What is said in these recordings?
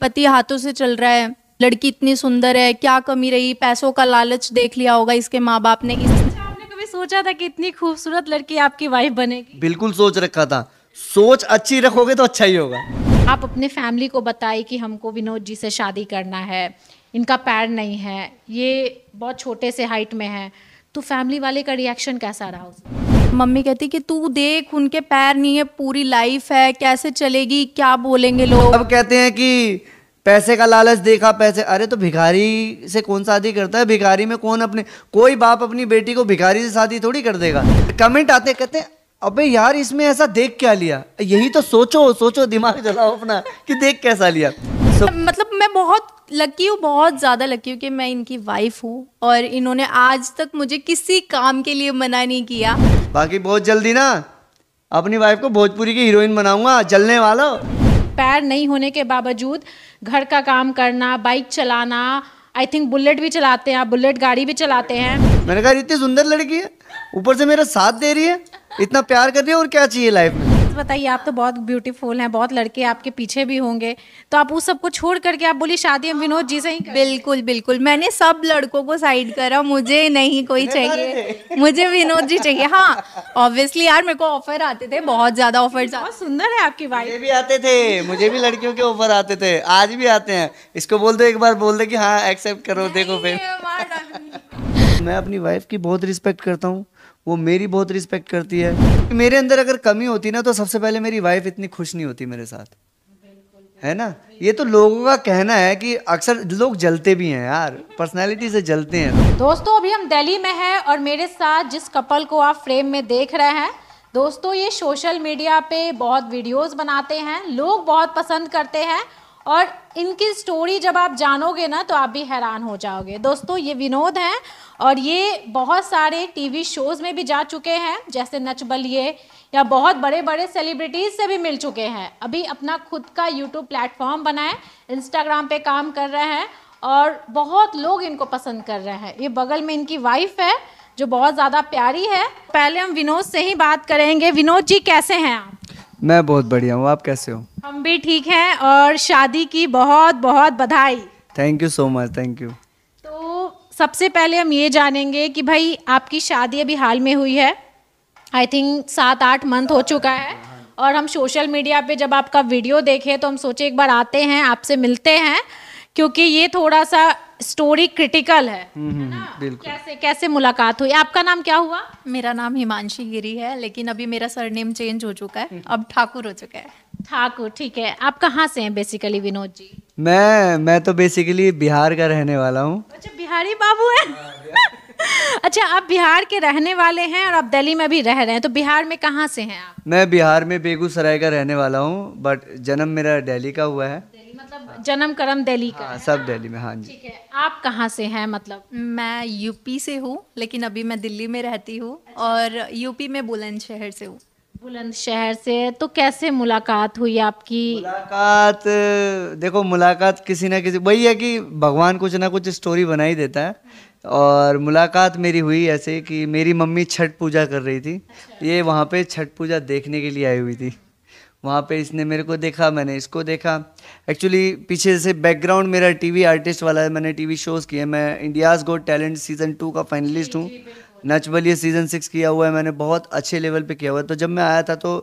पति हाथों से चल रहा है लड़की इतनी सुंदर है क्या कमी रही पैसों का लालच देख लिया होगा इसके माँ बाप ने इस... आपने कभी सोचा था कि इतनी खूबसूरत लड़की आपकी वाइफ बनेगी बिल्कुल सोच रखा था सोच अच्छी रखोगे तो अच्छा ही होगा आप अपने फैमिली को बताए कि हमको विनोद जी से शादी करना है इनका पैर नहीं है ये बहुत छोटे से हाइट में है तो फैमिली वाले का रिएक्शन कैसा रहा उसमें मम्मी कहती कि तू देख उनके पैर नहीं है पूरी लाइफ है कैसे चलेगी क्या बोलेंगे लोग अब कहते हैं कि पैसे का लालच देखा पैसे अरे तो भिखारी से कौन शादी करता है भिखारी में कौन अपने कोई बाप अपनी बेटी को भिखारी से शादी थोड़ी कर देगा कमेंट आते कहते हैं अबे यार इसमें ऐसा देख क्या लिया यही तो सोचो सोचो दिमाग चलाओ अपना कि देख कैसा लिया so, मतलब मैं बहुत लकी हूँ बहुत ज़्यादा लकी हूँ कि मैं इनकी वाइफ हूँ और इन्होंने आज तक मुझे किसी काम के लिए मना नहीं किया बाकी बहुत जल्दी ना अपनी वाइफ को भोजपुरी की हीरोइन बनाऊंगा जलने वालों पैर नहीं होने के बावजूद घर का काम करना बाइक चलाना आई थिंक बुलेट भी चलाते हैं बुलेट गाड़ी भी चलाते हैं मैंने कहा इतनी सुंदर लड़की है ऊपर से मेरा साथ दे रही है इतना प्यार कर रही है और क्या चाहिए लाइफ में बताइए आप तो बहुत ब्यूटीफुल हैं बहुत लड़के आपके पीछे भी होंगे तो आप उस सबको छोड़ करके आप बोली शादी हम विनोद जी से ही बिल्कुल बिल्कुल मैंने सब लड़कों को साइड करा मुझे नहीं कोई चाहिए मुझे विनोद जी चाहिए हाँ ऑब्वियसली यार मेरे को ऑफर आते थे बहुत ज्यादा ऑफर बहुत सुंदर है आपकी वाइफ भी आते थे मुझे भी लड़कियों के ऑफर आते थे आज भी आते हैं इसको बोल दो एक बार बोल दे की हाँ एक्सेप्ट करो देखो फिर मैं अपनी वाइफ की बहुत रिस्पेक्ट करता हूँ वो मेरी बहुत रिस्पेक्ट करती है मेरे अंदर अगर कमी होती ना तो सबसे पहले मेरी वाइफ इतनी खुश नहीं होती मेरे साथ है ना ये तो लोगों का कहना है कि अक्सर लोग जलते भी हैं यार पर्सनालिटी से जलते हैं दोस्तों अभी हम दिल्ली में हैं और मेरे साथ जिस कपल को आप फ्रेम में देख रहे हैं दोस्तों ये सोशल मीडिया पे बहुत वीडियोस बनाते हैं लोग बहुत पसंद करते हैं और इनकी स्टोरी जब आप जानोगे ना तो आप भी हैरान हो जाओगे दोस्तों ये विनोद हैं और ये बहुत सारे टीवी शोज़ में भी जा चुके हैं जैसे नच बलिए या बहुत बड़े बड़े सेलिब्रिटीज़ से भी मिल चुके हैं अभी अपना खुद का यूट्यूब प्लेटफॉर्म बनाए इंस्टाग्राम पे काम कर रहे हैं और बहुत लोग इनको पसंद कर रहे हैं ये बगल में इनकी वाइफ है जो बहुत ज़्यादा प्यारी है पहले हम विनोद से ही बात करेंगे विनोद जी कैसे हैं आप मैं बहुत बढ़िया हूँ आप कैसे हो हम भी ठीक हैं और शादी की बहुत बहुत बधाई thank you so much thank you तो सबसे पहले हम ये जानेंगे कि भाई आपकी शादी अभी हाल में हुई है आई थिंक सात आठ मंथ हो चुका है और हम सोशल मीडिया पे जब आपका वीडियो देखे तो हम सोचे एक बार आते हैं आपसे मिलते हैं क्योंकि ये थोड़ा सा स्टोरी क्रिटिकल है हम्म, बिल्कुल कैसे कैसे मुलाकात हुई आपका नाम क्या हुआ मेरा नाम हिमांशी गिरी है लेकिन अभी मेरा सरनेम चेंज हो चुका है अब ठाकुर हो चुका है ठाकुर ठीक है आप कहाँ से हैं बेसिकली विनोद जी मैं मैं तो बेसिकली बिहार का रहने वाला हूँ अच्छा बिहारी बाबू है अच्छा आप बिहार के रहने वाले हैं और आप दिल्ली में भी रह रहे हैं तो बिहार में कहाँ से हैं आप मैं बिहार में बेगूसराय का रहने वाला हूँ बट जन्म मेरा दिल्ली का हुआ है मतलब जन्म कर्म दिल्ली का हाँ, सब दिल्ली में हाँ जी ठीक है आप कहाँ से हैं मतलब मैं यूपी से हूँ लेकिन अभी मैं दिल्ली में रहती हूँ अच्छा। और यूपी में बुलंदशहर से हूँ बुलंदशहर से तो कैसे मुलाकात हुई आपकी मुलाकात देखो मुलाकात किसी ना किसी वही है कि भगवान कुछ ना कुछ स्टोरी बना ही देता है और मुलाकात मेरी हुई ऐसे कि मेरी मम्मी छठ पूजा कर रही थी अच्छा। ये वहाँ पे छठ पूजा देखने के लिए आई हुई थी वहाँ पे इसने मेरे को देखा मैंने इसको देखा एक्चुअली पीछे से बैकग्राउंड मेरा टीवी आर्टिस्ट वाला है मैंने टीवी शोज़ किए मैं India's Got Talent season two का फाइनलिस्ट हूँ नच बलिए सीज़न सिक्स किया हुआ है मैंने बहुत अच्छे लेवल पे किया हुआ है तो जब मैं आया था तो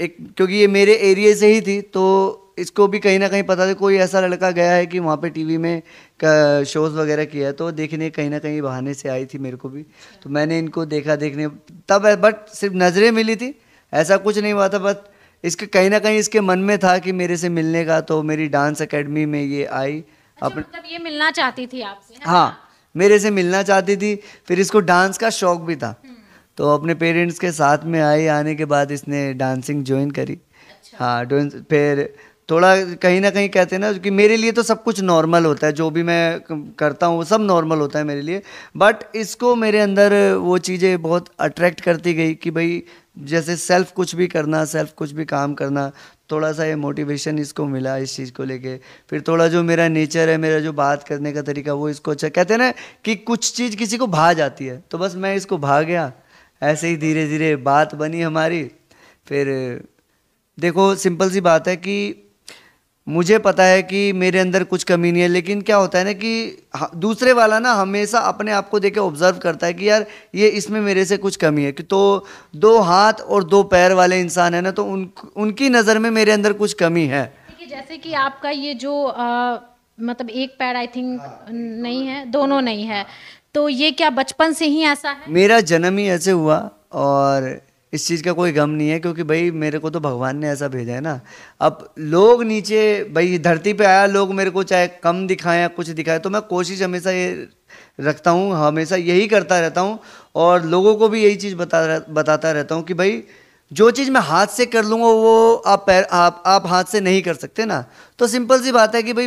एक क्योंकि ये मेरे एरिए से ही थी तो इसको भी कहीं ना कहीं पता था कोई ऐसा लड़का गया है कि वहाँ पे टीवी में शोज़ वगैरह किया है तो देखने कहीं ना कहीं बहाने से आई थी मेरे को भी तो मैंने इनको देखा देखने तब बट सिर्फ नज़रें मिली थी ऐसा कुछ नहीं हुआ था बट इसके कहीं ना कहीं इसके मन में था कि मेरे से मिलने का तो मेरी डांस अकेडमी में ये आई अच्छा, अपन मतलब ये मिलना चाहती थी आपसे हाँ, हाँ मेरे से मिलना चाहती थी फिर इसको डांस का शौक भी था हम्म। तो अपने पेरेंट्स के साथ में आई आने के बाद इसने डांसिंग ज्वाइन करी अच्छा। हाँ फिर थोड़ा कहीं ना कहीं कहते हैं ना कि मेरे लिए तो सब कुछ नॉर्मल होता है जो भी मैं करता हूँ वो सब नॉर्मल होता है मेरे लिए बट इसको मेरे अंदर वो चीज़ें बहुत अट्रैक्ट करती गई कि भाई जैसे सेल्फ कुछ भी करना सेल्फ कुछ भी काम करना थोड़ा सा ये मोटिवेशन इसको मिला इस चीज़ को लेके फिर थोड़ा जो मेरा नेचर है मेरा जो बात करने का तरीका वो इसको अच्छा कहते हैं ना कि कुछ चीज़ किसी को भा जाती है तो बस मैं इसको भा गया ऐसे ही धीरे धीरे बात बनी हमारी फिर देखो सिंपल सी बात है कि मुझे पता है कि मेरे अंदर कुछ कमी नहीं है लेकिन क्या होता है ना कि दूसरे वाला ना हमेशा अपने आप को देखे के ऑब्जर्व करता है कि यार ये इसमें मेरे से कुछ कमी है कि तो दो हाथ और दो पैर वाले इंसान है ना तो उन उनकी नज़र में मेरे अंदर कुछ कमी है जैसे कि आपका ये जो आ, मतलब एक पैर आई थिंक हाँ। नहीं है दोनों नहीं है तो ये क्या बचपन से ही ऐसा है मेरा जन्म ही ऐसे हुआ और इस चीज़ का कोई गम नहीं है क्योंकि भाई मेरे को तो भगवान ने ऐसा भेजा है ना अब लोग नीचे भाई धरती पे आया लोग मेरे को चाहे कम दिखाएं या कुछ दिखाएं तो मैं कोशिश हमेशा ये रखता हूँ हमेशा यही करता रहता हूँ और लोगों को भी यही चीज़ बता बताता रहता हूँ कि भाई जो चीज़ मैं हाथ से कर लूँगा वो आप पैर आप आप हाथ से नहीं कर सकते ना तो सिंपल सी बात है कि भाई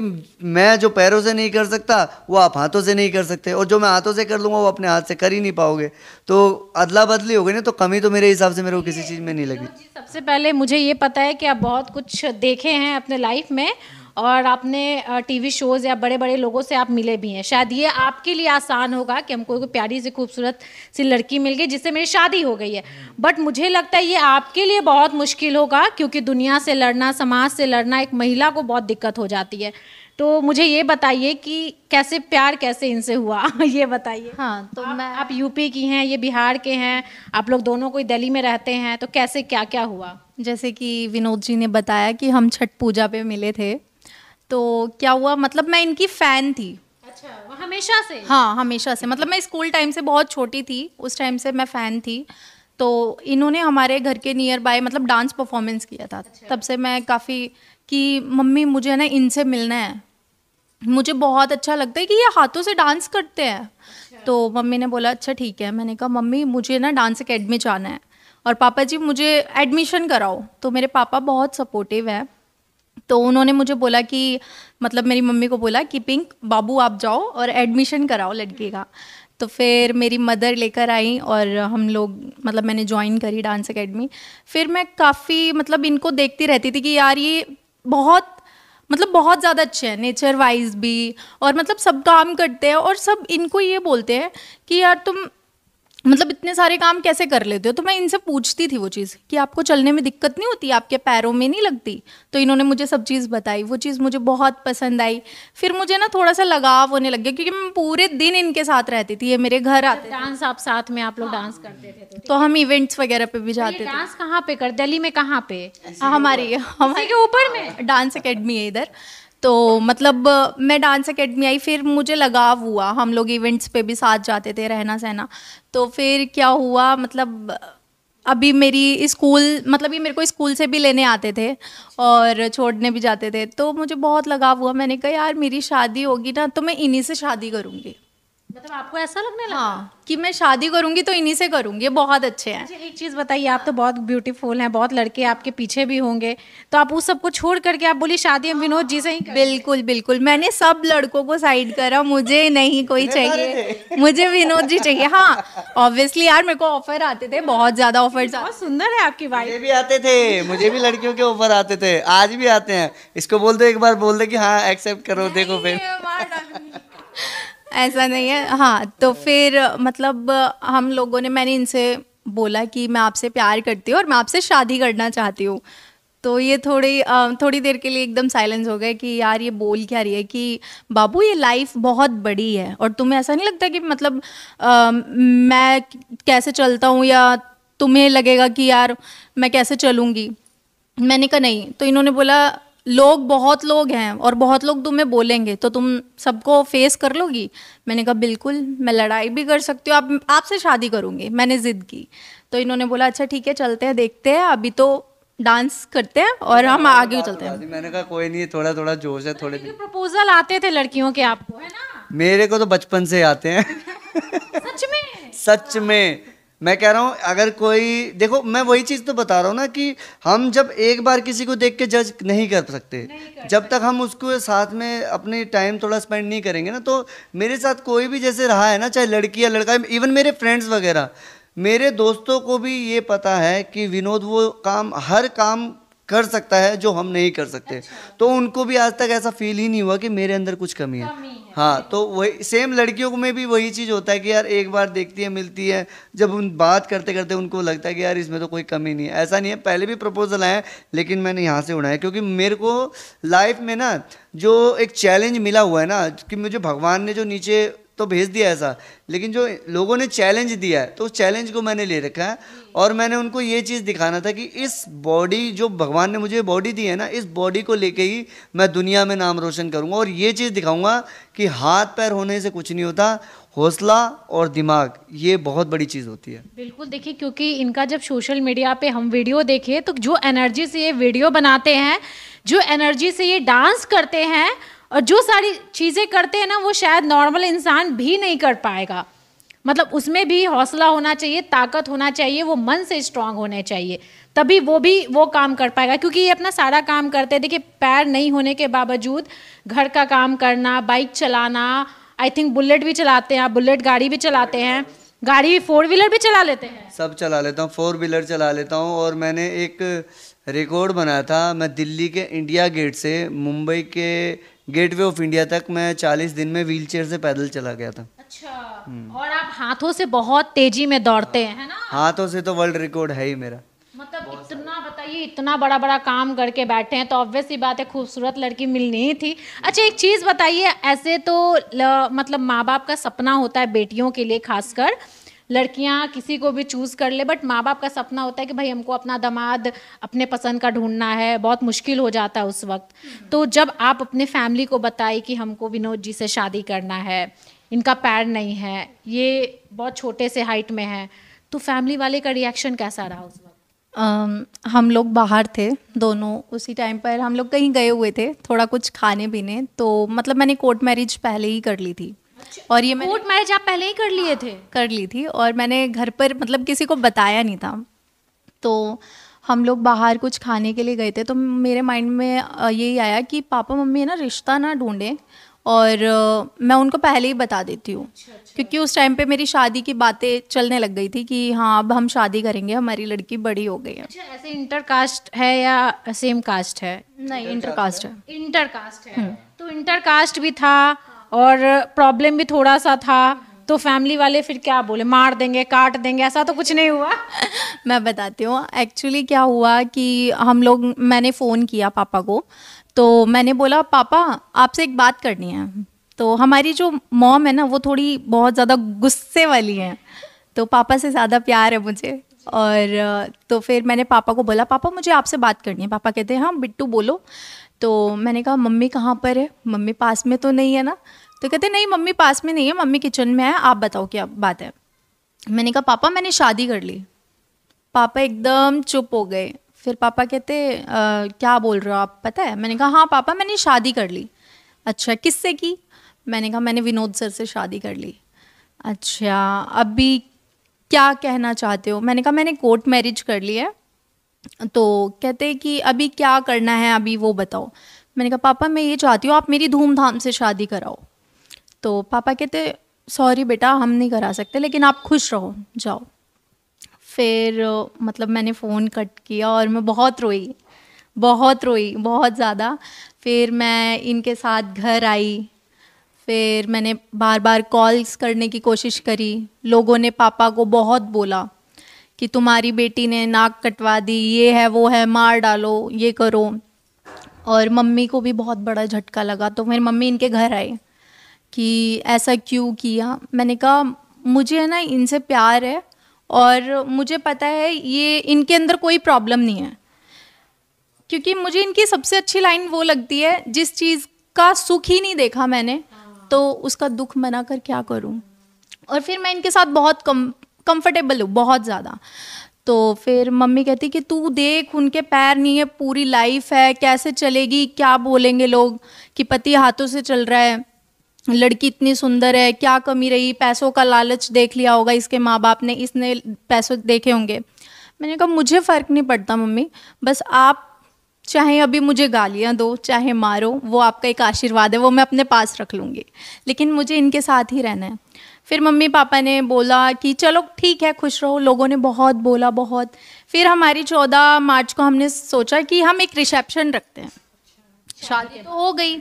मैं जो पैरों से नहीं कर सकता वो आप हाथों से नहीं कर सकते और जो मैं हाथों से कर लूँगा वो अपने हाथ से कर ही नहीं पाओगे तो अदला बदली हो गई ना तो कमी तो मेरे हिसाब से मेरे को किसी चीज़ में नहीं लगी सबसे पहले मुझे ये पता है कि आप बहुत कुछ देखे हैं अपने लाइफ में और आपने टीवी शोज़ या बड़े बड़े लोगों से आप मिले भी हैं शायद ये आपके लिए आसान होगा कि हमको कोई प्यारी सी खूबसूरत सी लड़की मिल गई जिससे मेरी शादी हो गई है बट मुझे लगता है ये आपके लिए बहुत मुश्किल होगा क्योंकि दुनिया से लड़ना समाज से लड़ना एक महिला को बहुत दिक्कत हो जाती है तो मुझे ये बताइए कि कैसे प्यार कैसे इनसे हुआ ये बताइए हाँ तो आ, मैं आप यूपी की हैं ये बिहार के हैं आप लोग दोनों कोई दिल्ली में रहते हैं तो कैसे क्या क्या हुआ जैसे कि विनोद जी ने बताया कि हम छठ पूजा पे मिले थे तो क्या हुआ मतलब मैं इनकी फ़ैन थी अच्छा हमेशा से हाँ हमेशा से मतलब मैं स्कूल टाइम से बहुत छोटी थी उस टाइम से मैं फ़ैन थी तो इन्होंने हमारे घर के नियर बाय मतलब डांस परफॉर्मेंस किया था अच्छा। तब से मैं काफ़ी कि मम्मी मुझे ना इनसे मिलना है मुझे बहुत अच्छा लगता है कि ये हाथों से डांस करते हैं अच्छा। तो मम्मी ने बोला अच्छा ठीक है मैंने कहा मम्मी मुझे ना डांस अकेडमी जाना है और पापा जी मुझे एडमिशन कराओ तो मेरे पापा बहुत सपोर्टिव है तो उन्होंने मुझे बोला कि मतलब मेरी मम्मी को बोला कि पिंक बाबू आप जाओ और एडमिशन कराओ लड़के का तो फिर मेरी मदर लेकर आई और हम लोग मतलब मैंने ज्वाइन करी डांस एकेडमी फिर मैं काफ़ी मतलब इनको देखती रहती थी कि यार ये बहुत मतलब बहुत ज़्यादा अच्छे हैं नेचर वाइज भी और मतलब सब काम करते हैं और सब इनको ये बोलते हैं कि यार तुम मतलब इतने सारे काम कैसे कर लेते हो तो मैं इनसे पूछती थी वो चीज़ कि आपको चलने में दिक्कत नहीं होती आपके पैरों में नहीं लगती तो इन्होंने मुझे सब चीज़ बताई वो चीज़ मुझे बहुत पसंद आई फिर मुझे ना थोड़ा सा लगाव होने लग गया क्योंकि मैं पूरे दिन इनके साथ रहती थी ये मेरे घर आते डांस आप साथ में आप लोग हाँ। डांस करते थे तो, तो हम इवेंट्स वगैरह पे भी तो जाते थे डांस कहाँ पे कर दिल्ली में कहाँ पे हाँ, हमारी हमारे ऊपर में डांस अकेडमी है इधर तो मतलब मैं डांस अकेडमी आई फिर मुझे लगाव हुआ हम लोग इवेंट्स पे भी साथ जाते थे रहना सहना तो फिर क्या हुआ मतलब अभी मेरी स्कूल मतलब ये मेरे को स्कूल से भी लेने आते थे और छोड़ने भी जाते थे तो मुझे बहुत लगाव हुआ मैंने कहा यार मेरी शादी होगी ना तो मैं इन्हीं से शादी करूँगी मतलब आपको ऐसा लगने लगा हाँ कि मैं शादी करूंगी तो इन्हीं से करूंगी बहुत अच्छे हैं मुझे एक चीज़ बताइए आप तो बहुत ब्यूटीफुल हैं बहुत लड़के आपके पीछे भी होंगे तो आप उस सबको छोड़ करके आप बोली शादी हम विनोद जी से ही बिल्कुल बिल्कुल मैंने सब लड़कों को साइड करा मुझे नहीं कोई चाहिए मुझे विनोद जी चाहिए हाँ ऑब्वियसली यार मेरे को ऑफर आते थे बहुत ज़्यादा ऑफर बहुत सुंदर है आपकी वाइफ मुझे भी आते थे मुझे भी लड़कियों के ऑफर आते थे आज भी आते हैं इसको बोल दो एक बार बोल दे की हाँ एक्सेप्ट करो देखो फिर ऐसा नहीं है हाँ तो फिर मतलब हम लोगों ने मैंने इनसे बोला कि मैं आपसे प्यार करती हूँ और मैं आपसे शादी करना चाहती हूँ तो ये थोड़ी थोड़ी देर के लिए एकदम साइलेंस हो गए कि यार ये बोल क्या रही है कि बाबू ये लाइफ बहुत बड़ी है और तुम्हें ऐसा नहीं लगता कि मतलब आ, मैं कैसे चलता हूँ या तुम्हें लगेगा कि यार मैं कैसे चलूँगी मैंने कहा नहीं तो इन्होंने बोला लोग बहुत लोग हैं और बहुत लोग तुम्हें बोलेंगे तो तुम सबको फेस कर लोगी मैंने कहा बिल्कुल मैं लड़ाई भी कर सकती हूँ आप आपसे शादी करूँगी मैंने ज़िद की तो इन्होंने बोला अच्छा ठीक है चलते हैं देखते हैं अभी तो डांस करते हैं और हम हाँ, आगे हाँ, चलते हैं हाँ, मैंने कहा कोई नहीं थोड़ा थोड़ा जोश है थोड़े प्रपोजल आते थे लड़कियों के आपको है ना मेरे को तो बचपन से आते हैं सच में सच में मैं कह रहा हूँ अगर कोई देखो मैं वही चीज़ तो बता रहा हूँ ना कि हम जब एक बार किसी को देख के जज नहीं कर सकते नहीं कर जब तक हम उसको साथ में अपने टाइम थोड़ा स्पेंड नहीं करेंगे ना तो मेरे साथ कोई भी जैसे रहा है ना चाहे लड़की या लड़का इवन मेरे फ्रेंड्स वगैरह मेरे दोस्तों को भी ये पता है कि विनोद वो काम हर काम कर सकता है जो हम नहीं कर सकते अच्छा। तो उनको भी आज तक ऐसा फील ही नहीं हुआ कि मेरे अंदर कुछ कमी है, कमी है। हाँ तो वही सेम लड़कियों में भी वही चीज़ होता है कि यार एक बार देखती है मिलती है जब उन बात करते करते उनको लगता है कि यार इसमें तो कोई कमी नहीं है ऐसा नहीं है पहले भी प्रपोजल आए लेकिन मैंने यहाँ से उड़ाया क्योंकि मेरे को लाइफ में ना जो एक चैलेंज मिला हुआ है ना कि मुझे भगवान ने जो नीचे तो भेज दिया ऐसा लेकिन जो लोगों ने चैलेंज दिया है तो उस चैलेंज को मैंने ले रखा है और मैंने उनको ये चीज़ दिखाना था कि इस बॉडी जो भगवान ने मुझे बॉडी दी है ना इस बॉडी को लेके ही मैं दुनिया में नाम रोशन करूँगा और ये चीज़ दिखाऊँगा कि हाथ पैर होने से कुछ नहीं होता हौसला और दिमाग ये बहुत बड़ी चीज़ होती है बिल्कुल देखिए क्योंकि इनका जब सोशल मीडिया पे हम वीडियो देखें तो जो एनर्जी से ये वीडियो बनाते हैं जो एनर्जी से ये डांस करते हैं और जो सारी चीज़ें करते हैं ना वो शायद नॉर्मल इंसान भी नहीं कर पाएगा मतलब उसमें भी हौसला होना चाहिए ताकत होना चाहिए वो मन से स्ट्रांग होने चाहिए तभी वो भी वो काम कर पाएगा क्योंकि ये अपना सारा काम करते हैं देखिए पैर नहीं होने के बावजूद घर का काम करना बाइक चलाना आई थिंक बुलेट भी चलाते हैं बुलेट गाड़ी भी चलाते हैं गाड़ी फोर व्हीलर भी चला लेते हैं सब चला लेता हूँ फोर व्हीलर चला लेता हूँ और मैंने एक रिकॉर्ड बनाया था मैं दिल्ली के इंडिया गेट से मुंबई के गेटवे ऑफ इंडिया तक मैं चालीस दिन में व्हील से पैदल चला गया था अच्छा हम्म। और आप हाथों से बहुत तेजी में दौड़ते हैं है ना हाथों से तो वर्ल्ड रिकॉर्ड है ही मेरा मतलब इतना बताइए इतना बड़ा बड़ा काम करके बैठे हैं तो ऑब्वियस ही बात है खूबसूरत लड़की मिलनी ही थी अच्छा एक चीज़ बताइए ऐसे तो ल, मतलब माँ बाप का सपना होता है बेटियों के लिए खासकर लड़कियाँ किसी को भी चूज़ कर ले बट माँ बाप का सपना होता है कि भाई हमको अपना दामाद अपने पसंद का ढूंढना है बहुत मुश्किल हो जाता है उस वक्त हम्म। तो जब आप अपने फैमिली को बताए कि हमको विनोद जी से शादी करना है इनका पैर नहीं है ये बहुत छोटे से हाइट में है तो फैमिली वाले का रिएक्शन कैसा रहा उस वक्त हम लोग बाहर थे दोनों उसी टाइम पर हम लोग कहीं गए हुए थे थोड़ा कुछ खाने पीने तो मतलब मैंने कोर्ट मैरिज पहले ही कर ली थी अच्छा, और ये कोर्ट मैरिज आप पहले ही कर लिए थे हाँ, कर ली थी और मैंने घर पर मतलब किसी को बताया नहीं था तो हम लोग बाहर कुछ खाने के लिए गए थे तो मेरे माइंड में यही आया कि पापा मम्मी है ना रिश्ता ना ढूंढें और uh, मैं उनको पहले ही बता देती हूँ अच्छा, अच्छा। क्योंकि उस टाइम पे मेरी शादी की बातें चलने लग गई थी कि हाँ अब हम शादी करेंगे हमारी लड़की बड़ी हो गई है अच्छा, ऐसे इंटर कास्ट है या सेम कास्ट है नहीं इंटर कास्ट है इंटर कास्ट है हम्म। तो इंटर कास्ट भी था और प्रॉब्लम भी थोड़ा सा था तो फैमिली वाले फिर क्या बोले मार देंगे काट देंगे ऐसा तो कुछ नहीं हुआ मैं बताती हूँ एक्चुअली क्या हुआ कि हम लोग मैंने फ़ोन किया पापा को तो मैंने बोला पापा आपसे एक बात करनी है तो हमारी जो मॉम है ना वो थोड़ी बहुत ज़्यादा गुस्से वाली हैं तो पापा से ज़्यादा प्यार है मुझे और तो फिर मैंने पापा को बोला पापा मुझे आपसे बात करनी है पापा कहते हैं हाँ बिट्टू बोलो तो मैंने कहा मम्मी कहाँ पर है मम्मी पास में तो नहीं है ना तो कहते नहीं मम्मी पास में नहीं है मम्मी किचन में है आप बताओ क्या बात है मैंने कहा पापा मैंने शादी कर ली पापा एकदम चुप हो गए फिर पापा कहते क्या बोल रहे हो आप पता है मैंने कहा हाँ पापा मैंने शादी कर ली अच्छा किससे की मैंने कहा मैंने विनोद सर से शादी कर ली अच्छा अभी क्या कहना चाहते हो मैंने कहा मैंने कोर्ट मैरिज कर ली है तो कहते कि अभी क्या करना है अभी वो बताओ मैंने कहा पापा मैं ये चाहती हूँ आप मेरी धूमधाम से शादी कराओ तो पापा कहते सॉरी बेटा हम नहीं करा सकते लेकिन आप खुश रहो जाओ फिर मतलब मैंने फ़ोन कट किया और मैं बहुत रोई बहुत रोई बहुत ज़्यादा फिर मैं इनके साथ घर आई फिर मैंने बार बार कॉल्स करने की कोशिश करी लोगों ने पापा को बहुत बोला कि तुम्हारी बेटी ने नाक कटवा दी ये है वो है मार डालो ये करो और मम्मी को भी बहुत बड़ा झटका लगा तो मेरी मम्मी इनके घर आए कि ऐसा क्यों किया मैंने कहा मुझे है ना इनसे प्यार है और मुझे पता है ये इनके अंदर कोई प्रॉब्लम नहीं है क्योंकि मुझे इनकी सबसे अच्छी लाइन वो लगती है जिस चीज़ का सुख ही नहीं देखा मैंने तो उसका दुख मना कर क्या करूँ और फिर मैं इनके साथ बहुत कम कंफर्टेबल हूँ बहुत ज़्यादा तो फिर मम्मी कहती कि तू देख उनके पैर नहीं है पूरी लाइफ है कैसे चलेगी क्या बोलेंगे लोग कि पति हाथों से चल रहा है लड़की इतनी सुंदर है क्या कमी रही पैसों का लालच देख लिया होगा इसके माँ बाप ने इसने पैसों देखे होंगे मैंने कहा मुझे फ़र्क नहीं पड़ता मम्मी बस आप चाहे अभी मुझे गालियाँ दो चाहे मारो वो आपका एक आशीर्वाद है वो मैं अपने पास रख लूँगी लेकिन मुझे इनके साथ ही रहना है फिर मम्मी पापा ने बोला कि चलो ठीक है खुश रहो लोगों ने बहुत बोला बहुत फिर हमारी चौदह मार्च को हमने सोचा कि हम एक रिसेप्शन रखते हैं अच्छा। शादी तो हो गई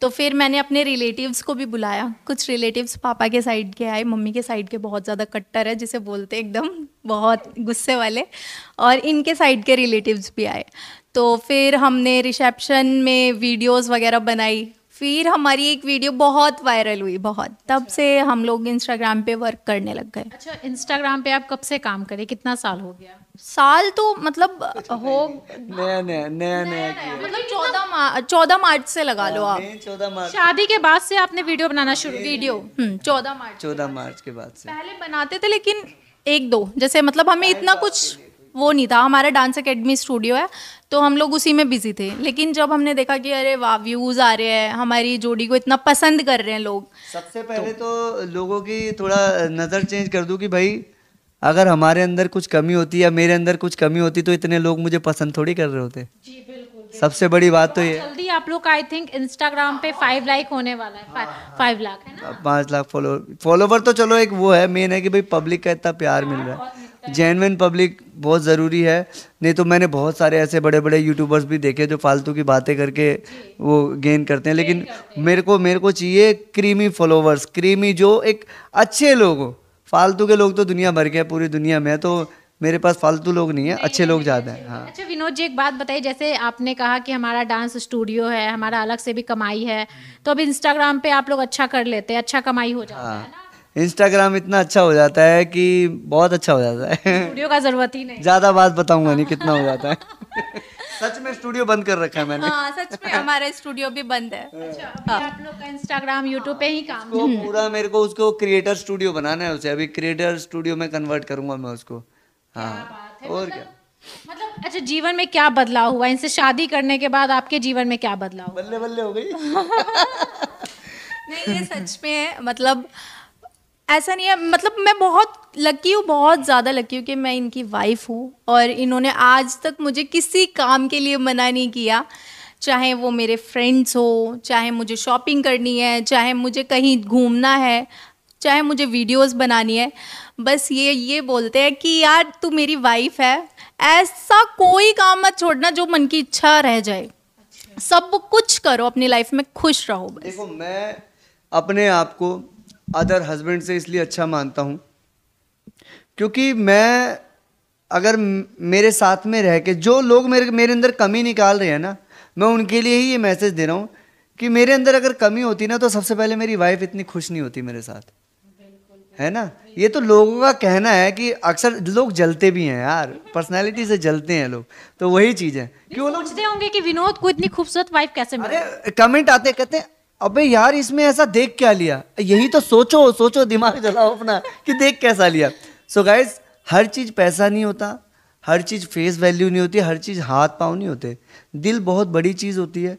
तो फिर मैंने अपने रिलेटिव्स को भी बुलाया कुछ रिलेटिव्स पापा के साइड के आए मम्मी के साइड के बहुत ज़्यादा कट्टर है जिसे बोलते एकदम बहुत गुस्से वाले और इनके साइड के रिलेटिव्स भी आए तो फिर हमने रिसेप्शन में वीडियोस वगैरह बनाई फिर हमारी एक वीडियो बहुत वायरल हुई बहुत तब अच्छा। से हम लोग इंस्टाग्राम पे वर्क करने लग गए अच्छा इंस्टाग्राम पे आप कब से काम करे कितना साल हो गया साल तो मतलब हो नया नया नया नया मतलब, मतलब चौदह मतलब मार्च चौदह मार्च से लगा लो आप हाँ, चौदह मार्च शादी के बाद से आपने वीडियो बनाना शुरू वीडियो हम्म, चौदह मार्च चौदह मार्च के बाद से पहले बनाते थे लेकिन एक दो जैसे मतलब हमें इतना कुछ वो नहीं था हमारा डांस अकेडमी स्टूडियो है तो हम लोग उसी में बिजी थे लेकिन जब हमने देखा कि अरे वाह व्यूज आ रहे हैं हमारी जोड़ी को इतना पसंद कर रहे हैं लोग सबसे पहले तो, तो लोगों की थोड़ा नज़र चेंज कर दूँ कि भाई अगर हमारे अंदर कुछ कमी होती या मेरे अंदर कुछ कमी होती तो इतने लोग मुझे पसंद थोड़ी कर रहे होते जी बिल्कुल सबसे बड़ी बात तो ये जल्दी आप लोग आई थिंक इंस्टाग्राम पे फाइव लाइक होने वाला है फाइव हाँ, हाँ। लाख है ना पाँच लाख फॉलोवर फॉलोवर तो चलो एक वो है मेन है कि भाई पब्लिक का इतना प्यार मिल रहा है हाँ, जेनविन पब्लिक बहुत ज़रूरी है नहीं तो मैंने बहुत सारे ऐसे बड़े बड़े यूट्यूबर्स भी देखे जो फालतू की बातें करके वो गेन करते हैं लेकिन करते हैं। मेरे को मेरे को चाहिए क्रीमी फॉलोवर्स क्रीमी जो एक अच्छे लोग हो फालतू के लोग तो दुनिया भर के हैं पूरी दुनिया में तो मेरे पास फालतू लोग नहीं है नहीं, अच्छे नहीं, लोग ज़्यादा हैं हाँ अच्छा विनोद जी एक बात बताइए जैसे आपने कहा कि हमारा डांस स्टूडियो है हमारा अलग से भी कमाई है तो अब इंस्टाग्राम पे आप लोग अच्छा कर लेते हैं अच्छा कमाई हो जाता हाँ। है ना इंस्टाग्राम इतना अच्छा हो जाता है कि बहुत अच्छा हो जाता है स्टूडियो का जरूरत ही नहीं ज्यादा बात बताऊंगा नहीं कितना हो जाता है सच में स्टूडियो बंद कर रखा है मैंने हाँ, सच में हमारा स्टूडियो भी बंद है हाँ। अच्छा, आप लोग का इंस्टाग्राम यूट्यूब पे ही काम है पूरा मेरे को उसको क्रिएटर स्टूडियो बनाना है उसे अभी क्रिएटर स्टूडियो में कन्वर्ट करूंगा मैं उसको हाँ और मतलब क्या मतलब अच्छा जीवन में क्या बदलाव हुआ इनसे शादी करने के बाद आपके जीवन में क्या बदलाव बल्ले बल्ले हो गई नहीं ये सच में है मतलब ऐसा नहीं है मतलब मैं बहुत लकी हूँ बहुत ज़्यादा लकी हूँ कि मैं इनकी वाइफ हूँ और इन्होंने आज तक मुझे किसी काम के लिए मना नहीं किया चाहे वो मेरे फ्रेंड्स हो चाहे मुझे शॉपिंग करनी है चाहे मुझे कहीं घूमना है चाहे मुझे वीडियोस बनानी है बस ये ये बोलते हैं कि यार तू मेरी वाइफ है ऐसा कोई काम मत छोड़ना जो मन की इच्छा रह जाए अच्छा। सब कुछ करो अपनी लाइफ में खुश रहो बस देखो मैं अपने आप को अदर हस्बैंड से इसलिए अच्छा मानता हूँ क्योंकि मैं अगर मेरे साथ में रह के जो लोग मेरे मेरे अंदर कमी निकाल रहे हैं ना मैं उनके लिए ही ये मैसेज दे रहा हूँ कि मेरे अंदर अगर कमी होती ना तो सबसे पहले मेरी वाइफ इतनी खुश नहीं होती मेरे साथ है ना ये तो लोगों का कहना है कि अक्सर लोग जलते भी हैं यार पर्सनालिटी से जलते हैं लोग तो वही चीज है कि लोग होंगे कि विनोद को इतनी खूबसूरत वाइफ कैसे मिले कमेंट आते कहते हैं अबे यार इसमें ऐसा देख क्या लिया यही तो सोचो सोचो दिमाग चलाओ अपना कि देख कैसा लिया सो so गाइज हर चीज़ पैसा नहीं होता हर चीज़ फेस वैल्यू नहीं होती हर चीज़ हाथ पाँव नहीं होते दिल बहुत बड़ी चीज़ होती है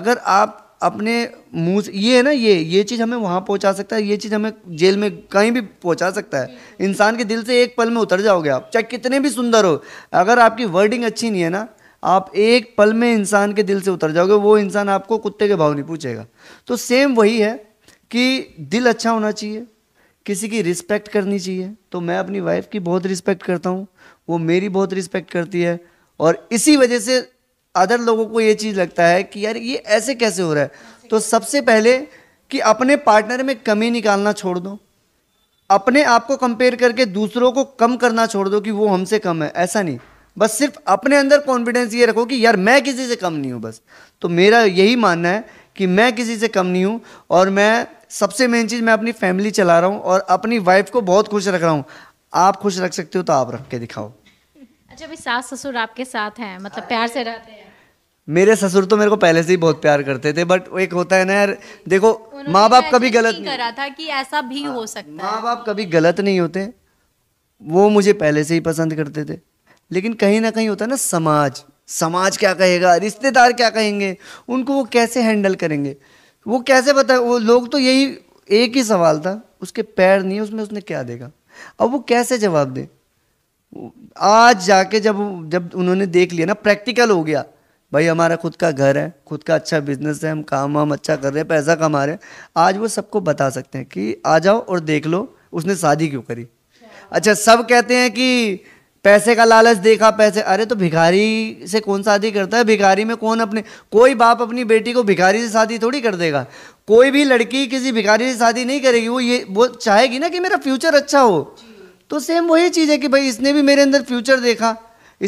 अगर आप अपने मुंह से ये है ना ये ये चीज़ हमें वहाँ पहुँचा सकता है ये चीज़ हमें जेल में कहीं भी पहुँचा सकता है इंसान के दिल से एक पल में उतर जाओगे आप चाहे कितने भी सुंदर हो अगर आपकी वर्डिंग अच्छी नहीं है ना आप एक पल में इंसान के दिल से उतर जाओगे वो इंसान आपको कुत्ते के भाव नहीं पूछेगा तो सेम वही है कि दिल अच्छा होना चाहिए किसी की रिस्पेक्ट करनी चाहिए तो मैं अपनी वाइफ की बहुत रिस्पेक्ट करता हूँ वो मेरी बहुत रिस्पेक्ट करती है और इसी वजह से अदर लोगों को ये चीज़ लगता है कि यार ये ऐसे कैसे हो रहा है तो सबसे पहले कि अपने पार्टनर में कमी निकालना छोड़ दो अपने आप को कंपेयर करके दूसरों को कम करना छोड़ दो कि वो हमसे कम है ऐसा नहीं बस सिर्फ अपने अंदर कॉन्फिडेंस ये रखो कि यार मैं किसी से कम नहीं हूँ बस तो मेरा यही मानना है कि मैं किसी से कम नहीं हूँ और मैं सबसे मेन चीज़ मैं अपनी फैमिली चला रहा हूँ और अपनी वाइफ को बहुत खुश रख रहा हूँ आप खुश रख सकते हो तो आप रख के दिखाओ अच्छा अभी सास ससुर आपके साथ हैं मतलब हाँ, प्यार से रहते हैं मेरे ससुर तो मेरे को पहले से ही बहुत प्यार करते थे बट एक होता है ना यार देखो माँ बाप कभी गलत नहीं करा था कि ऐसा भी हाँ, हो सकता माँ बाप कभी गलत नहीं होते वो मुझे पहले से ही पसंद करते थे लेकिन कहीं ना कहीं होता है ना समाज समाज क्या कहेगा रिश्तेदार क्या कहेंगे उनको वो कैसे हैंडल करेंगे वो कैसे बता वो लोग तो यही एक ही सवाल था उसके पैर नहीं उसमें उसने क्या देगा अब वो कैसे जवाब दे आज जाके जब जब उन्होंने देख लिया ना प्रैक्टिकल हो गया भाई हमारा खुद का घर है खुद का अच्छा बिजनेस है हम काम वाम अच्छा कर रहे हैं पैसा कमा रहे हैं आज वो सबको बता सकते हैं कि आ जाओ और देख लो उसने शादी क्यों करी अच्छा, अच्छा सब कहते हैं कि पैसे का लालच देखा पैसे अरे तो भिखारी से कौन शादी करता है भिखारी में कौन अपने कोई बाप अपनी बेटी को भिखारी से शादी थोड़ी कर देगा कोई भी लड़की किसी भिखारी से शादी नहीं करेगी वो ये वो चाहेगी ना कि मेरा फ्यूचर अच्छा हो तो सेम वही चीज़ है कि भाई इसने भी मेरे अंदर फ्यूचर देखा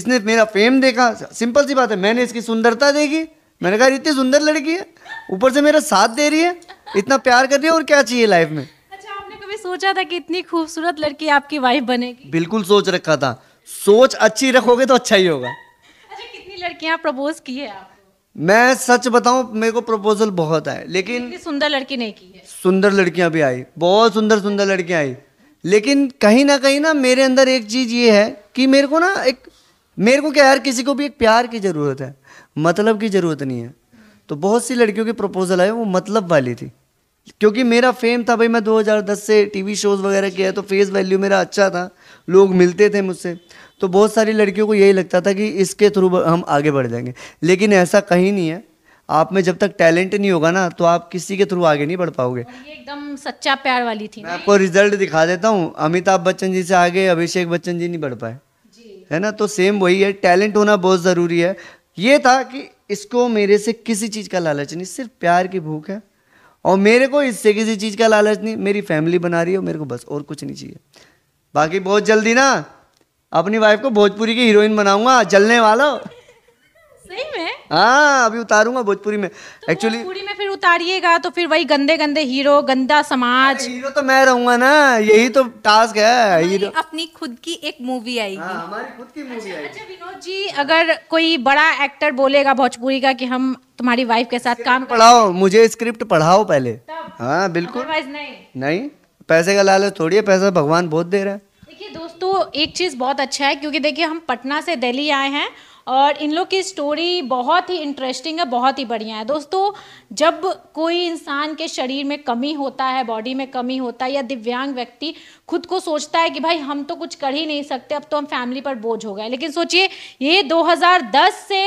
इसने मेरा फेम देखा सिंपल सी बात है मैंने इसकी सुंदरता देखी मैंने कहा इतनी सुंदर लड़की है ऊपर से मेरा साथ दे रही है इतना प्यार कर रही है और क्या चाहिए लाइफ में अच्छा आपने कभी सोचा था कि इतनी खूबसूरत लड़की आपकी वाइफ बनेगी बिल्कुल सोच रखा था सोच अच्छी रखोगे तो अच्छा ही होगा अच्छा कितनी लड़कियां प्रपोज की है आप मैं सच बताऊं मेरे को प्रपोजल बहुत आए लेकिन सुंदर लड़की नहीं की है सुंदर लड़कियां भी आई बहुत सुंदर सुंदर लड़कियां आई लेकिन कहीं ना कहीं ना मेरे अंदर एक चीज़ ये है कि मेरे को ना एक मेरे को क्या यार किसी को भी एक प्यार की ज़रूरत है मतलब की ज़रूरत नहीं है तो बहुत सी लड़कियों के प्रपोजल आए वो मतलब वाली थी क्योंकि मेरा फेम था भाई मैं 2010 से टीवी शोज़ वगैरह किया तो फेस वैल्यू मेरा अच्छा था लोग मिलते थे मुझसे तो बहुत सारी लड़कियों को यही लगता था कि इसके थ्रू हम आगे बढ़ जाएंगे लेकिन ऐसा कहीं नहीं है आप में जब तक टैलेंट नहीं होगा ना तो आप किसी के थ्रू आगे नहीं बढ़ पाओगे ये एकदम सच्चा प्यार वाली थी मैं आपको रिजल्ट दिखा देता हूँ अमिताभ बच्चन जी से आगे अभिषेक बच्चन जी नहीं बढ़ पाए है ना तो सेम वही है टैलेंट होना बहुत ज़रूरी है ये था कि इसको मेरे से किसी चीज़ का लालच नहीं सिर्फ प्यार की भूख है और मेरे को इससे किसी चीज़ का लालच नहीं मेरी फैमिली बना रही है और मेरे को बस और कुछ नहीं चाहिए बाकी बहुत जल्दी ना अपनी वाइफ को भोजपुरी की हीरोइन बनाऊंगा जलने वालों सही में हाँ अभी उतारूंगा भोजपुरी में एक्चुअली तो में फिर उतारिएगा तो फिर वही गंदे गंदे हीरो गंदा समाज हीरो तो मैं रहूंगा ना यही तो टास्क है हीरो अपनी खुद की एक मूवी आएगी हाँ, हमारी खुद की मूवी अच्छा, अच्छा, आएगी अच्छा विनोद जी अगर कोई बड़ा एक्टर बोलेगा भोजपुरी का कि हम तुम्हारी वाइफ के साथ काम पढ़ाओ मुझे स्क्रिप्ट पढ़ाओ पहले हाँ बिल्कुल नहीं पैसे का लालच थोड़ी है पैसा भगवान बहुत दे रहा है देखिए दोस्तों एक चीज़ बहुत अच्छा है क्योंकि देखिए हम पटना से दिल्ली आए हैं और इन लोग की स्टोरी बहुत ही इंटरेस्टिंग है बहुत ही बढ़िया है दोस्तों जब कोई इंसान के शरीर में कमी होता है बॉडी में कमी होता है या दिव्यांग व्यक्ति खुद को सोचता है कि भाई हम तो कुछ कर ही नहीं सकते अब तो हम फैमिली पर बोझ हो गए लेकिन सोचिए ये 2010 से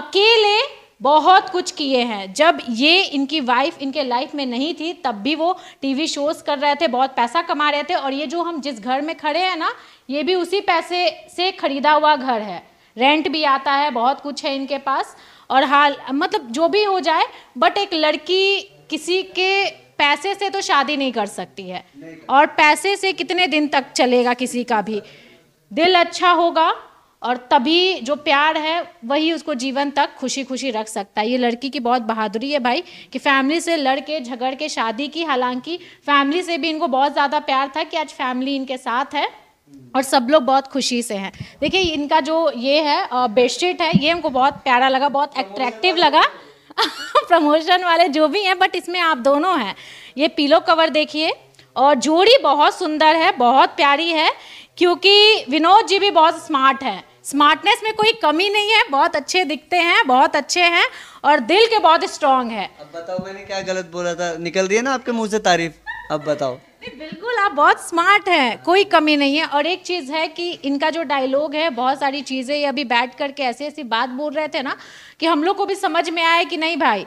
अकेले बहुत कुछ किए हैं जब ये इनकी वाइफ इनके लाइफ में नहीं थी तब भी वो टीवी शोज कर रहे थे बहुत पैसा कमा रहे थे और ये जो हम जिस घर में खड़े हैं ना ये भी उसी पैसे से खरीदा हुआ घर है रेंट भी आता है बहुत कुछ है इनके पास और हाल मतलब जो भी हो जाए बट एक लड़की किसी के पैसे से तो शादी नहीं कर सकती है और पैसे से कितने दिन तक चलेगा किसी का भी दिल अच्छा होगा और तभी जो प्यार है वही उसको जीवन तक खुशी खुशी रख सकता है ये लड़की की बहुत बहादुरी है भाई कि फैमिली से लड़ के झगड़ के शादी की हालांकि फैमिली से भी इनको बहुत ज़्यादा प्यार था कि आज फैमिली इनके साथ है और सब लोग बहुत खुशी से हैं देखिए इनका जो ये है बेडशीट है ये हमको बहुत प्यारा लगा बहुत एट्रैक्टिव लगा प्रमोशन वाले जो भी हैं बट इसमें आप दोनों हैं ये पीलो कवर देखिए और जोड़ी बहुत सुंदर है बहुत प्यारी है क्योंकि विनोद जी भी बहुत स्मार्ट है स्मार्टनेस में कोई कमी नहीं है बहुत अच्छे दिखते हैं बहुत अच्छे हैं और दिल के बहुत स्ट्रांग है अब बताओ मैंने क्या गलत बोला था निकल दिया ना आपके मुंह से तारीफ अब बताओ बिल्कुल आप बहुत स्मार्ट हैं कोई कमी नहीं है और एक चीज़ है कि इनका जो डायलॉग है बहुत सारी चीज़ें ये अभी बैठ करके ऐसी ऐसी बात बोल रहे थे ना कि हम लोग को भी समझ में आया कि नहीं भाई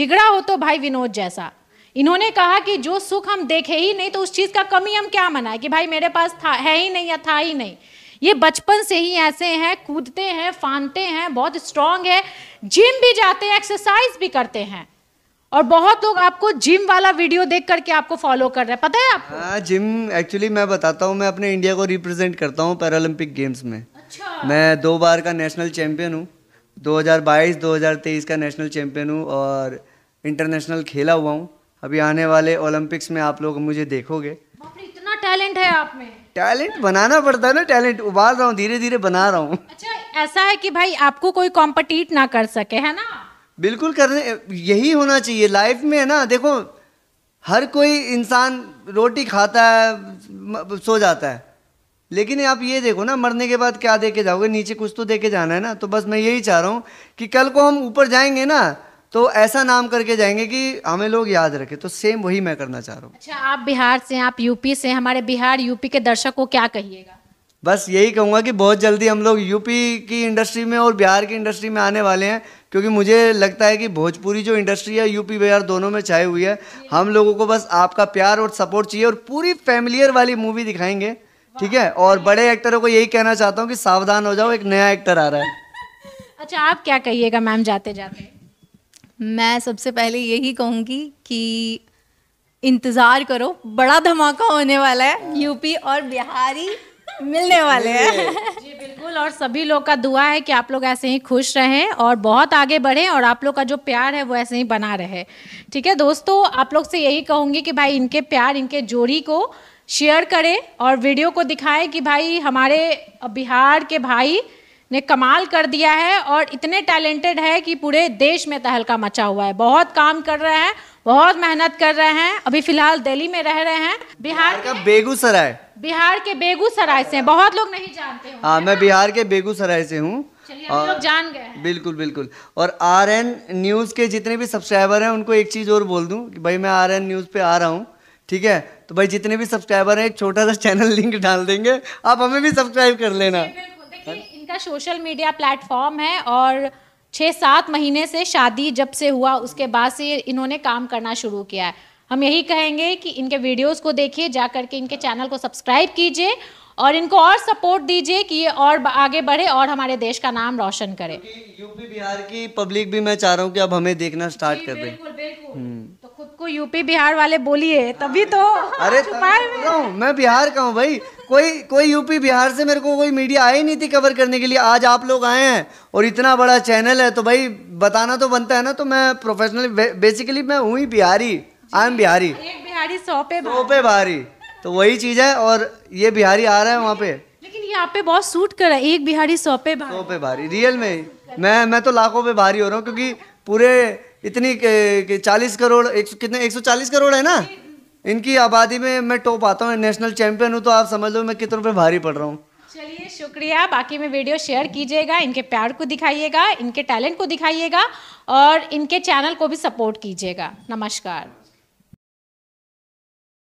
जिगड़ा हो तो भाई विनोद जैसा इन्होंने कहा कि जो सुख हम देखे ही नहीं तो उस चीज़ का कमी हम क्या मनाए कि भाई मेरे पास था है ही नहीं या था ही नहीं ये बचपन से ही ऐसे हैं कूदते हैं फानते हैं बहुत स्ट्रांग है जिम भी जाते हैं एक्सरसाइज भी करते हैं और बहुत लोग आपको जिम वाला वीडियो देख करके आपको फॉलो कर रहे हैं पता है आपको हाँ जिम एक्चुअली मैं बताता हूँ मैं अपने इंडिया को रिप्रेजेंट करता हूँ पैरालंपिक गेम्स में अच्छा मैं दो बार का नेशनल चैम्पियन हूँ 2022 2023 का नेशनल चैंपियन हूँ और इंटरनेशनल खेला हुआ हूँ अभी आने वाले ओलंपिक्स में आप लोग मुझे देखोगे इतना टैलेंट है आप में टैलेंट बनाना पड़ता है ना टैलेंट उबाल रहा हूँ धीरे धीरे बना रहा हूँ अच्छा ऐसा है कि भाई आपको कोई कॉम्पिटिट ना कर सके है ना बिल्कुल करने यही होना चाहिए लाइफ में है ना देखो हर कोई इंसान रोटी खाता है सो जाता है लेकिन आप ये देखो ना मरने के बाद क्या दे के जाओगे नीचे कुछ तो दे के जाना है ना तो बस मैं यही चाह रहा हूँ कि कल को हम ऊपर जाएंगे ना तो ऐसा नाम करके जाएंगे कि हमें लोग याद रखें तो सेम वही मैं करना चाह रहा हूँ अच्छा आप बिहार से आप यूपी से हमारे बिहार यूपी के दर्शक को क्या कहिएगा बस यही कहूँगा कि बहुत जल्दी हम लोग यूपी की इंडस्ट्री में और बिहार की इंडस्ट्री में आने वाले हैं क्योंकि मुझे लगता है कि भोजपुरी जो इंडस्ट्री है यूपी बिहार दोनों में छाई हुई है हम लोगों को बस आपका प्यार और सपोर्ट चाहिए और पूरी फैमिलियर वाली मूवी दिखाएंगे ठीक है और बड़े एक्टरों को यही कहना चाहता हूँ कि सावधान हो जाओ एक नया एक्टर आ रहा है अच्छा आप क्या कहिएगा मैम जाते जाते मैं सबसे पहले यही कहूँगी कि इंतज़ार करो बड़ा धमाका होने वाला है यूपी और बिहारी मिलने वाले हैं जी बिल्कुल और सभी लोग का दुआ है कि आप लोग ऐसे ही खुश रहें और बहुत आगे बढ़ें और आप लोग का जो प्यार है वो ऐसे ही बना रहे ठीक है दोस्तों आप लोग से यही कहूँगी कि भाई इनके प्यार इनके जोड़ी को शेयर करें और वीडियो को दिखाएं कि भाई हमारे बिहार के भाई ने कमाल कर दिया है और इतने टैलेंटेड है कि पूरे देश में तहलका मचा हुआ है बहुत काम कर रहे हैं बहुत मेहनत कर रहे हैं अभी फिलहाल दिल्ली में रह रहे हैं बिहार का बेगूसराय बिहार के बेगूसराय से बहुत लोग नहीं जानते हाँ मैं बिहार के बेगूसराय से हूँ लोग जान गए बिल्कुल बिल्कुल और आर एन न्यूज के जितने भी सब्सक्राइबर हैं उनको एक चीज और बोल दूं कि भाई मैं आर एन न्यूज पे आ रहा हूँ ठीक है तो भाई जितने भी सब्सक्राइबर हैं एक छोटा सा चैनल लिंक डाल देंगे आप हमें भी सब्सक्राइब कर लेना का सोशल मीडिया प्लेटफॉर्म है और छः सात महीने से शादी जब से हुआ उसके बाद से इन्होंने काम करना शुरू किया है हम यही कहेंगे कि इनके वीडियोस को देखिए जा करके इनके चैनल को सब्सक्राइब कीजिए और इनको और सपोर्ट दीजिए कि ये और आगे बढ़े और हमारे देश का नाम रोशन करे यूपी बिहार की पब्लिक भी मैं चाह रहा हूँ कि अब हमें देखना स्टार्ट कर दे हम्म। तो खुद को यूपी बिहार वाले बोलिए तभी तो अरे मैं बिहार का हूँ भाई कोई कोई यूपी बिहार से मेरे को कोई मीडिया आई नहीं थी कवर करने के लिए आज आप लोग आए हैं और इतना बड़ा चैनल है तो भाई बताना तो बनता है ना तो मैं प्रोफेशनल बेसिकली मैं हूँ ही बिहारी आई एम बिहारी एक बिहारी तो वही चीज़ है और ये बिहारी आ रहा है वहाँ पे लेकिन ये आप पे बहुत सूट कर रहा है एक बिहारी सौ पे भारी रियल में मैं मैं तो लाखों पे भारी हो रहा हूँ क्योंकि पूरे इतनी चालीस करोड़ एक कितने एक सौ चालीस करोड़ है ना इनकी आबादी में मैं टॉप आता हूँ नेशनल चैंपियन हूँ तो आप समझ लो मैं कितने रुपये भारी पड़ रहा हूँ चलिए शुक्रिया बाकी में वीडियो शेयर कीजिएगा इनके प्यार को दिखाइएगा इनके टैलेंट को दिखाइएगा और इनके चैनल को भी सपोर्ट कीजिएगा नमस्कार